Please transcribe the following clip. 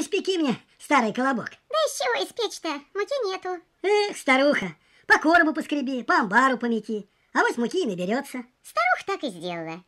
испеки мне старый колобок. Да из чего испечь-то? Муки нету. Эх, старуха, по коробу поскреби, по амбару помети, а вот муки и наберется. Старуха так и сделала.